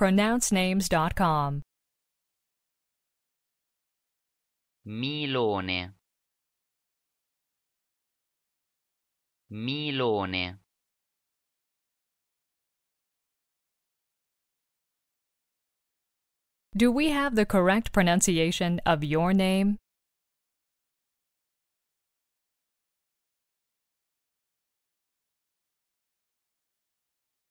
pronouncenames.com. Milone Milone Do we have the correct pronunciation of your name?